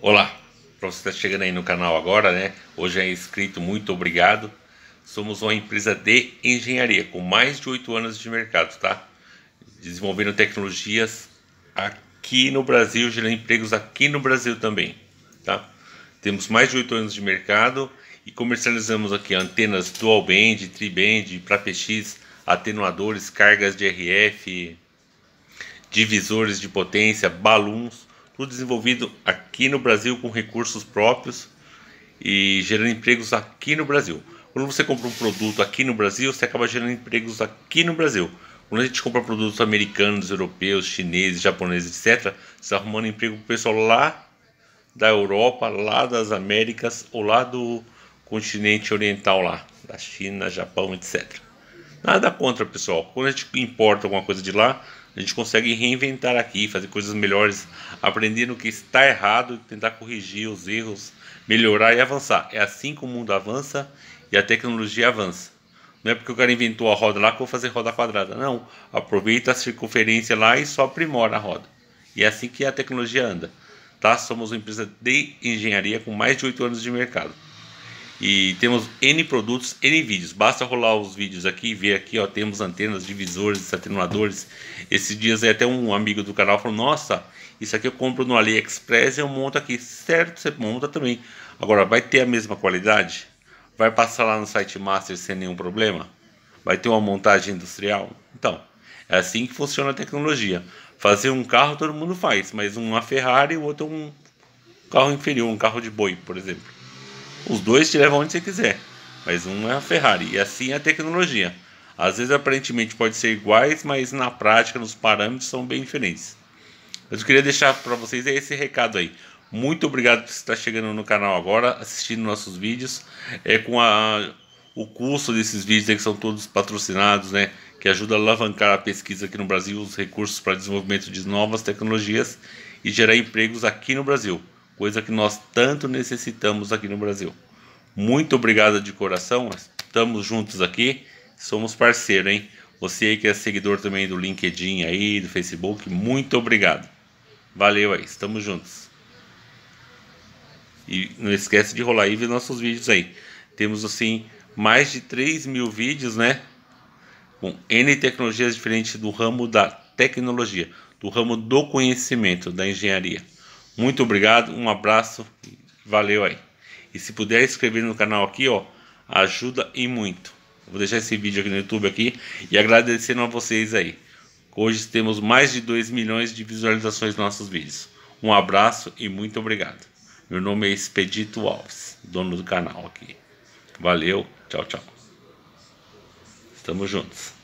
Olá, para você que está chegando aí no canal agora, né? Hoje é inscrito, muito obrigado. Somos uma empresa de engenharia com mais de oito anos de mercado, tá? Desenvolvendo tecnologias aqui no Brasil, gerando empregos aqui no Brasil também, tá? Temos mais de oito anos de mercado e comercializamos aqui antenas dual band, tri band, para PX, atenuadores, cargas de RF, divisores de potência, baluns tudo desenvolvido aqui no Brasil com recursos próprios e gerando empregos aqui no Brasil. Quando você compra um produto aqui no Brasil, você acaba gerando empregos aqui no Brasil. Quando a gente compra produtos americanos, europeus, chineses, japoneses, etc., você está arrumando emprego para o pessoal lá da Europa, lá das Américas ou lá do continente oriental lá, da China, Japão, etc. Nada contra, pessoal. Quando a gente importa alguma coisa de lá, a gente consegue reinventar aqui, fazer coisas melhores, aprender no que está errado, tentar corrigir os erros, melhorar e avançar. É assim que o mundo avança e a tecnologia avança. Não é porque o cara inventou a roda lá que eu vou fazer roda quadrada. Não, aproveita a circunferência lá e só aprimora a roda. E é assim que a tecnologia anda. Tá? Somos uma empresa de engenharia com mais de 8 anos de mercado. E temos N produtos, N vídeos. Basta rolar os vídeos aqui e ver aqui, ó, temos antenas, divisores, atenuadores. Esses dias aí até um amigo do canal falou: "Nossa, isso aqui eu compro no AliExpress e eu monto aqui". Certo, você monta também. Agora vai ter a mesma qualidade? Vai passar lá no site master sem nenhum problema? Vai ter uma montagem industrial? Então, é assim que funciona a tecnologia. Fazer um carro todo mundo faz, mas uma Ferrari, e o outro um carro inferior, um carro de boi, por exemplo. Os dois te levam onde você quiser, mas um é a Ferrari e assim é a tecnologia. Às vezes aparentemente pode ser iguais, mas na prática nos parâmetros são bem diferentes. Mas eu queria deixar para vocês é esse recado aí. Muito obrigado por estar chegando no canal agora, assistindo nossos vídeos. É com a, o custo desses vídeos aí, que são todos patrocinados, né? Que ajuda a alavancar a pesquisa aqui no Brasil, os recursos para desenvolvimento de novas tecnologias e gerar empregos aqui no Brasil coisa que nós tanto necessitamos aqui no Brasil. Muito obrigado de coração, estamos juntos aqui, somos parceiro, hein? Você que é seguidor também do LinkedIn aí, do Facebook, muito obrigado. Valeu aí, estamos juntos. E não esquece de rolar aí ver nossos vídeos aí. Temos assim mais de 3 mil vídeos, né? Com N tecnologias diferentes do ramo da tecnologia, do ramo do conhecimento, da engenharia. Muito obrigado, um abraço, valeu aí. E se puder inscrever no canal aqui, ó, ajuda e muito. Vou deixar esse vídeo aqui no YouTube aqui e agradecendo a vocês aí. Hoje temos mais de 2 milhões de visualizações nos nossos vídeos. Um abraço e muito obrigado. Meu nome é Expedito Alves, dono do canal aqui. Valeu, tchau, tchau. Estamos juntos.